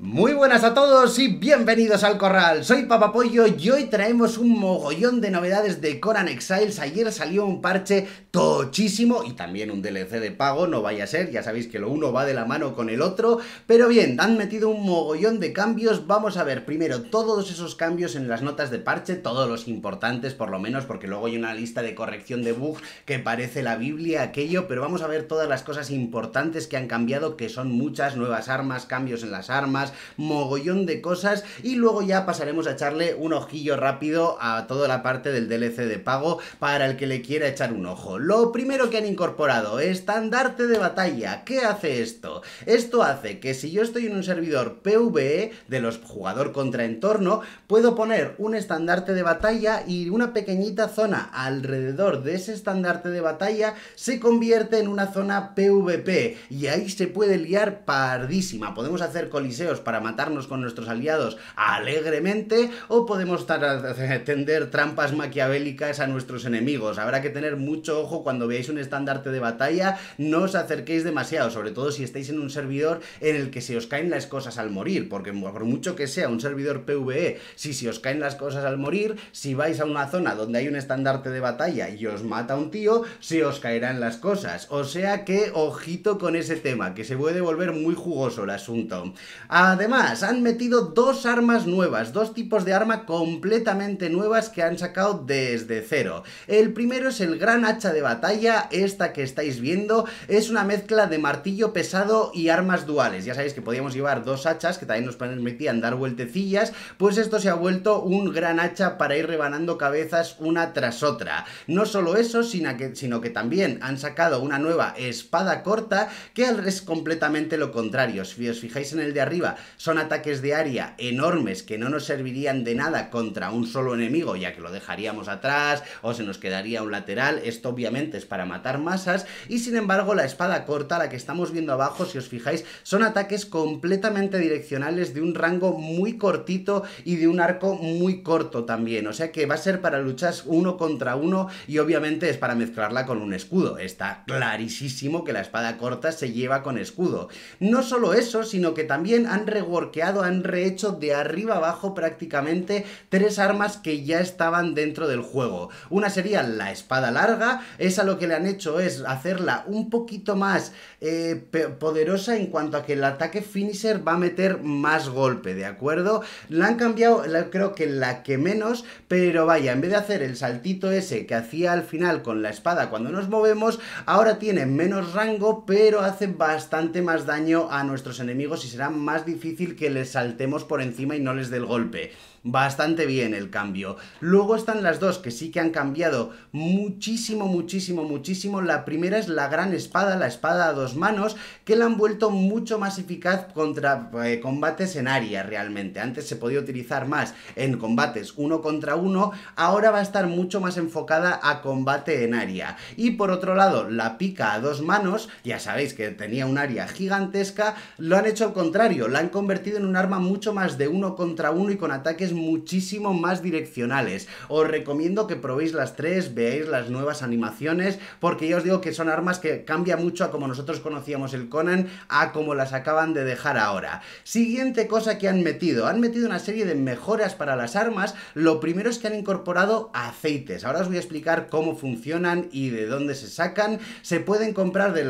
Muy buenas a todos y bienvenidos al corral. Soy Papapollo y hoy traemos un mogollón de novedades de Conan Exiles. Ayer salió un parche tochísimo y también un DLC de pago, no vaya a ser, ya sabéis que lo uno va de la mano con el otro. Pero bien, han metido un mogollón de cambios. Vamos a ver primero todos esos cambios en las notas de parche, todos los importantes por lo menos, porque luego hay una lista de corrección de bug que parece la Biblia, aquello, pero vamos a ver todas las cosas importantes que han cambiado, que son muchas nuevas armas, cambios en las armas mogollón de cosas y luego ya pasaremos a echarle un ojillo rápido a toda la parte del DLC de pago para el que le quiera echar un ojo. Lo primero que han incorporado, estandarte de batalla. ¿Qué hace esto? Esto hace que si yo estoy en un servidor PvE de los jugador contra entorno, puedo poner un estandarte de batalla y una pequeñita zona alrededor de ese estandarte de batalla se convierte en una zona PvP y ahí se puede liar pardísima. Podemos hacer coliseos para matarnos con nuestros aliados alegremente o podemos tender trampas maquiavélicas a nuestros enemigos. Habrá que tener mucho ojo cuando veáis un estandarte de batalla, no os acerquéis demasiado, sobre todo si estáis en un servidor en el que se os caen las cosas al morir, porque por mucho que sea un servidor PvE, si se os caen las cosas al morir, si vais a una zona donde hay un estandarte de batalla y os mata un tío, se os caerán las cosas. O sea que ojito con ese tema, que se puede volver muy jugoso el asunto. Ah, Además, han metido dos armas nuevas, dos tipos de arma completamente nuevas que han sacado desde cero. El primero es el gran hacha de batalla, esta que estáis viendo, es una mezcla de martillo pesado y armas duales. Ya sabéis que podíamos llevar dos hachas que también nos permitían dar vueltecillas, pues esto se ha vuelto un gran hacha para ir rebanando cabezas una tras otra. No solo eso, sino que, también han sacado una nueva espada corta que es completamente lo contrario. Si os fijáis en el de arriba, son ataques de área enormes que no nos servirían de nada contra un solo enemigo, ya que lo dejaríamos atrás o se nos quedaría un lateral, esto obviamente es para matar masas, y sin embargo la espada corta, la que estamos viendo abajo, si os fijáis, son ataques completamente direccionales de un rango muy cortito y de un arco muy corto también, o sea que va a ser para luchar uno contra uno y obviamente es para mezclarla con un escudo, está clarísimo que la espada corta se lleva con escudo. No solo eso, sino que también han reworkeado, han rehecho de arriba abajo prácticamente tres armas que ya estaban dentro del juego. Una sería la espada larga, esa lo que le han hecho es hacerla un poquito más eh, poderosa en cuanto a que el ataque finisher va a meter más golpe, ¿de acuerdo? La han cambiado, creo que la que menos, pero vaya, en vez de hacer el saltito ese que hacía al final con la espada cuando nos movemos, ahora tiene menos rango, pero hace bastante más daño a nuestros enemigos y será más difícil que les saltemos por encima y no les dé el golpe bastante bien el cambio. Luego están las dos que sí que han cambiado muchísimo, muchísimo, muchísimo. La primera es la gran espada, la espada a dos manos, que la han vuelto mucho más eficaz contra eh, combates en área realmente. Antes se podía utilizar más en combates uno contra uno, ahora va a estar mucho más enfocada a combate en área. Y por otro lado, la pica a dos manos, ya sabéis que tenía un área gigantesca, lo han hecho al contrario, la han convertido en un arma mucho más de uno contra uno y con ataques muchísimo más direccionales. Os recomiendo que probéis las tres, veáis las nuevas animaciones, porque ya os digo que son armas que cambia mucho a como nosotros conocíamos el Conan, a como las acaban de dejar ahora. Siguiente cosa que han metido, han metido una serie de mejoras para las armas, lo primero es que han incorporado aceites. Ahora os voy a explicar cómo funcionan y de dónde se sacan. Se pueden comprar del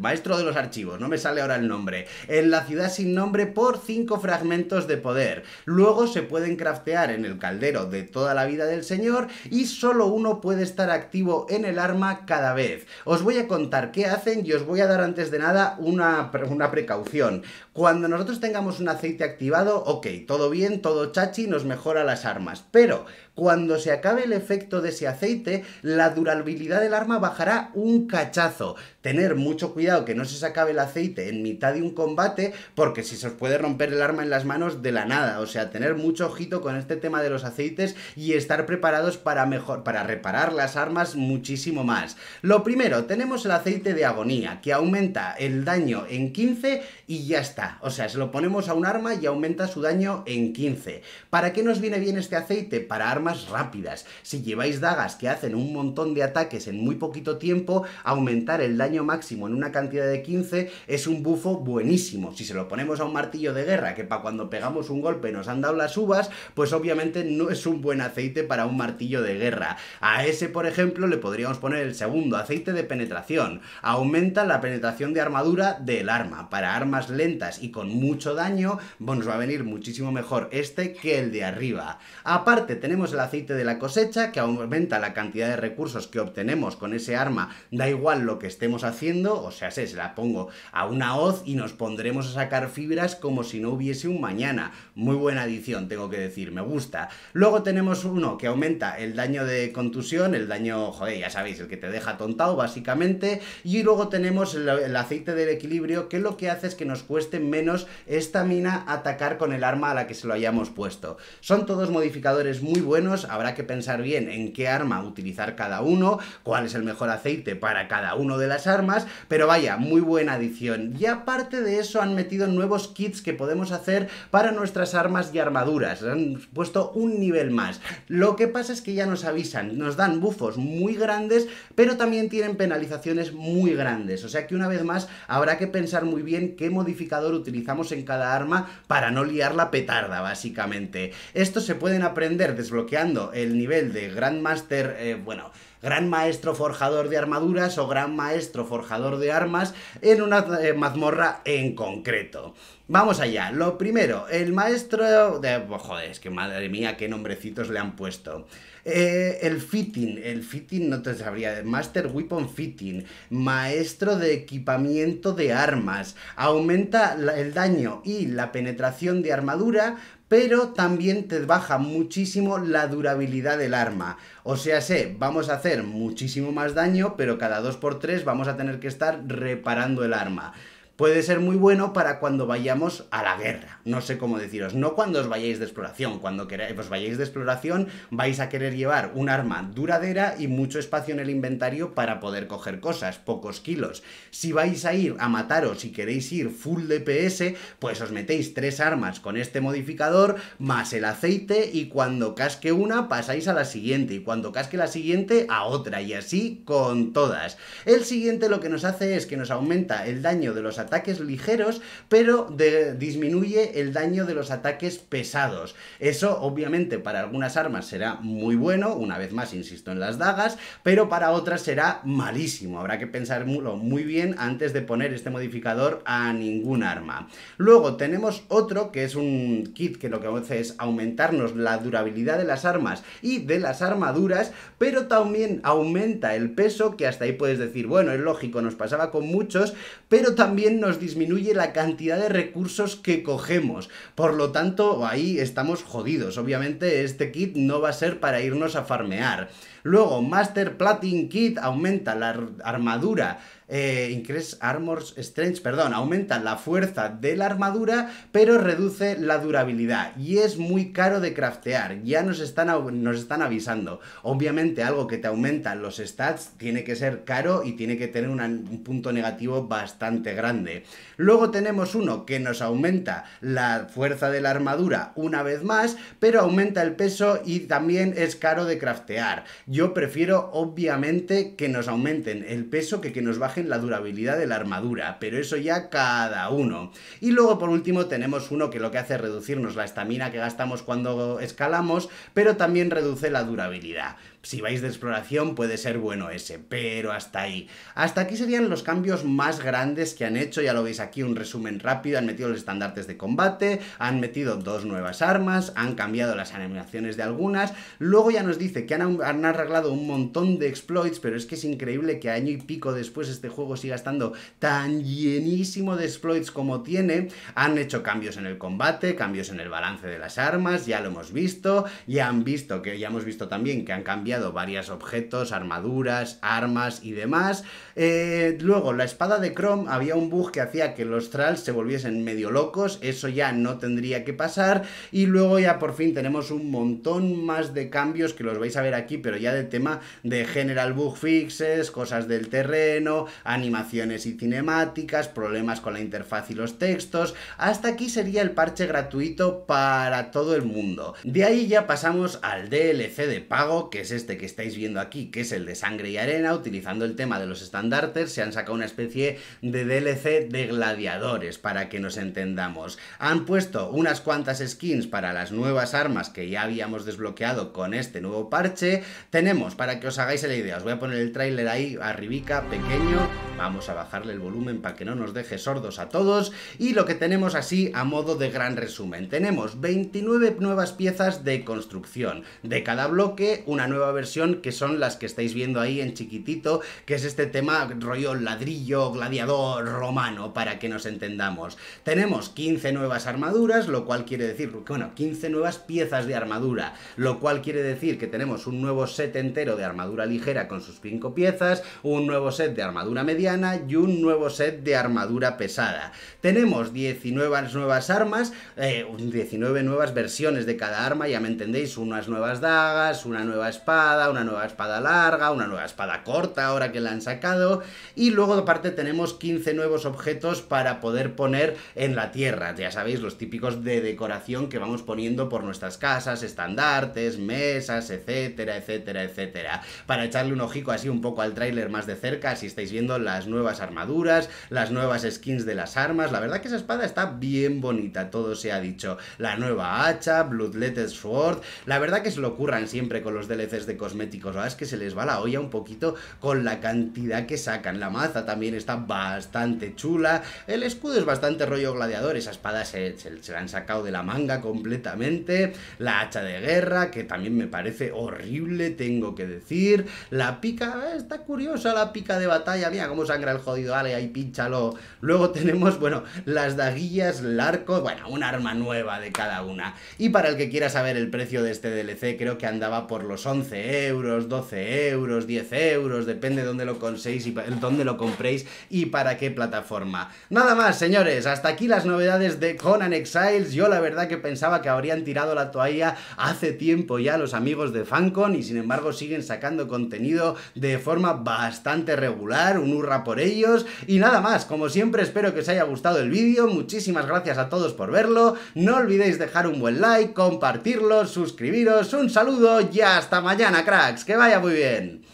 maestro de los archivos, no me sale ahora el nombre, en la ciudad sin nombre por 5 fragmentos de poder. Luego se pueden craftear en el caldero de toda la vida del señor y solo uno puede estar activo en el arma cada vez. Os voy a contar qué hacen y os voy a dar antes de nada una, una precaución. Cuando nosotros tengamos un aceite activado, ok, todo bien, todo chachi, nos mejora las armas, pero cuando se acabe el efecto de ese aceite, la durabilidad del arma bajará un cachazo tener mucho cuidado que no se sacabe acabe el aceite en mitad de un combate, porque si se os puede romper el arma en las manos de la nada. O sea, tener mucho ojito con este tema de los aceites y estar preparados para mejor, para reparar las armas muchísimo más. Lo primero, tenemos el aceite de agonía, que aumenta el daño en 15 y ya está. O sea, se lo ponemos a un arma y aumenta su daño en 15. ¿Para qué nos viene bien este aceite? Para armas rápidas. Si lleváis dagas que hacen un montón de ataques en muy poquito tiempo, aumentar el daño máximo en una cantidad de 15 es un bufo buenísimo. Si se lo ponemos a un martillo de guerra, que para cuando pegamos un golpe nos han dado las uvas, pues obviamente no es un buen aceite para un martillo de guerra. A ese, por ejemplo, le podríamos poner el segundo, aceite de penetración. Aumenta la penetración de armadura del arma. Para armas lentas y con mucho daño, bueno, nos va a venir muchísimo mejor este que el de arriba. Aparte, tenemos el aceite de la cosecha, que aumenta la cantidad de recursos que obtenemos con ese arma, da igual lo que estemos haciendo, o sea, se la pongo a una hoz y nos pondremos a sacar fibras como si no hubiese un mañana. Muy buena adición, tengo que decir, me gusta. Luego tenemos uno que aumenta el daño de contusión, el daño, joder, ya sabéis, el que te deja tontado básicamente. Y luego tenemos el, aceite del equilibrio, que lo que hace es que nos cueste menos esta mina atacar con el arma a la que se lo hayamos puesto. Son todos modificadores muy buenos, habrá que pensar bien en qué arma utilizar cada uno, cuál es el mejor aceite para cada uno de las armas armas, pero vaya, muy buena adición. Y aparte de eso han metido nuevos kits que podemos hacer para nuestras armas y armaduras, han puesto un nivel más. Lo que pasa es que ya nos avisan, nos dan bufos muy grandes, pero también tienen penalizaciones muy grandes, o sea que una vez más habrá que pensar muy bien qué modificador utilizamos en cada arma para no liar la petarda, básicamente. Estos se pueden aprender desbloqueando el nivel de Grandmaster, eh, bueno gran maestro forjador de armaduras o gran maestro forjador de armas en una eh, mazmorra en concreto. Vamos allá, lo primero, el maestro de... Oh, joder, es que madre mía, qué nombrecitos le han puesto. Eh, el fitting, el fitting no te sabría, Master Weapon Fitting, maestro de equipamiento de armas, aumenta el daño y la penetración de armadura pero también te baja muchísimo la durabilidad del arma. O sea, sé, vamos a hacer muchísimo más daño, pero cada 2x3 vamos a tener que estar reparando el arma puede ser muy bueno para cuando vayamos a la guerra. No sé cómo deciros, no cuando os vayáis de exploración, cuando queráis, os pues vayáis de exploración vais a querer llevar un arma duradera y mucho espacio en el inventario para poder coger cosas, pocos kilos. Si vais a ir a mataros y queréis ir full DPS, pues os metéis tres armas con este modificador más el aceite y cuando casque una pasáis a la siguiente y cuando casque la siguiente a otra y así con todas. El siguiente lo que nos hace es que nos aumenta el daño de los ataques ligeros, pero disminuye el daño de los ataques pesados. Eso obviamente para algunas armas será muy bueno, una vez más insisto en las dagas, pero para otras será malísimo. Habrá que pensarlo muy bien antes de poner este modificador a ningún arma. Luego tenemos otro que es un kit que lo que hace es aumentarnos la durabilidad de las armas y de las armaduras, pero también aumenta el peso que hasta ahí puedes decir, bueno, es lógico, nos pasaba con muchos, pero también nos disminuye la cantidad de recursos que cogemos. Por lo tanto, ahí estamos jodidos. Obviamente este kit no va a ser para irnos a farmear. Luego, Master Platin Kit aumenta la armadura. Eh, increase Armors Strength, perdón, aumenta la fuerza de la armadura, pero reduce la durabilidad. Y es muy caro de craftear. Ya nos están, nos están avisando. Obviamente, algo que te aumenta los stats tiene que ser caro y tiene que tener un punto negativo bastante grande. Luego tenemos uno que nos aumenta la fuerza de la armadura una vez más, pero aumenta el peso y también es caro de craftear. Yo prefiero, obviamente, que nos aumenten el peso que que nos bajen la durabilidad de la armadura, pero eso ya cada uno. Y luego, por último, tenemos uno que lo que hace es reducirnos la estamina que gastamos cuando escalamos, pero también reduce la durabilidad si vais de exploración puede ser bueno ese, pero hasta ahí. Hasta aquí serían los cambios más grandes que han hecho, ya lo veis aquí un resumen rápido, han metido los estandartes de combate, han metido dos nuevas armas, han cambiado las animaciones de algunas, luego ya nos dice que han, arreglado un montón de exploits, pero es que es increíble que año y pico después este juego siga estando tan llenísimo de exploits como tiene, han hecho cambios en el combate, cambios en el balance de las armas, ya lo hemos visto, ya han visto que ya hemos visto también que han cambiado Varias varios objetos, armaduras, armas y demás. Eh, luego, la espada de Chrome, había un bug que hacía que los trolls se volviesen medio locos, eso ya no tendría que pasar. Y luego ya por fin tenemos un montón más de cambios que los vais a ver aquí, pero ya de tema de general bug fixes, cosas del terreno, animaciones y cinemáticas, problemas con la interfaz y los textos. Hasta aquí sería el parche gratuito para todo el mundo. De ahí ya pasamos al DLC de pago, que es este este que estáis viendo aquí, que es el de sangre y arena, utilizando el tema de los estandartes, se han sacado una especie de DLC de gladiadores, para que nos entendamos. Han puesto unas cuantas skins para las nuevas armas que ya habíamos desbloqueado con este nuevo parche. Tenemos, para que os hagáis la idea, os voy a poner el tráiler ahí arribica, pequeño. Vamos a bajarle el volumen para que no nos deje sordos a todos y lo que tenemos así a modo de gran resumen. Tenemos 29 nuevas piezas de construcción. De cada bloque una nueva versión que son las que estáis viendo ahí en chiquitito, que es este tema rollo ladrillo, gladiador, romano, para que nos entendamos. Tenemos 15 nuevas armaduras, lo cual quiere decir, bueno, 15 nuevas piezas de armadura, lo cual quiere decir que tenemos un nuevo set entero de armadura ligera con sus 5 piezas, un nuevo set de armadura media, y un nuevo set de armadura pesada. Tenemos 19 nuevas armas, 19 eh, nuevas versiones de cada arma, ya me entendéis, unas nuevas dagas, una nueva espada, una nueva espada larga, una nueva espada corta ahora que la han sacado, y luego de parte tenemos 15 nuevos objetos para poder poner en la tierra, ya sabéis, los típicos de decoración que vamos poniendo por nuestras casas, estandartes, mesas, etcétera, etcétera, etcétera. Para echarle un ojico así un poco al tráiler más de cerca, si estáis viendo la las nuevas armaduras, las nuevas skins de las armas. La verdad que esa espada está bien bonita, todo se ha dicho. La nueva hacha, Bloodletted Sword. La verdad que se lo ocurran siempre con los DLCs de cosméticos. verdad es que se les va la olla un poquito con la cantidad que sacan. La maza también está bastante chula. El escudo es bastante rollo gladiador. Esa espada se, se la han sacado de la manga completamente. La hacha de guerra, que también me parece horrible, tengo que decir. La pica, eh, está curiosa la pica de batalla. Mira, como sangra el jodido Ale, ahí pínchalo. Luego tenemos, bueno, las daguillas, el arco, bueno, un arma nueva de cada una. Y para el que quiera saber el precio de este DLC, creo que andaba por los 11 euros, 12 euros, 10 euros, depende de dónde lo conseguís y dónde lo compréis y para qué plataforma. Nada más, señores, hasta aquí las novedades de Conan Exiles. Yo la verdad que pensaba que habrían tirado la toalla hace tiempo ya los amigos de Fancon y sin embargo siguen sacando contenido de forma bastante regular, un hurra por ellos. Y nada más, como siempre espero que os haya gustado el vídeo, muchísimas gracias a todos por verlo, no olvidéis dejar un buen like, compartirlo, suscribiros, un saludo y hasta mañana cracks, que vaya muy bien.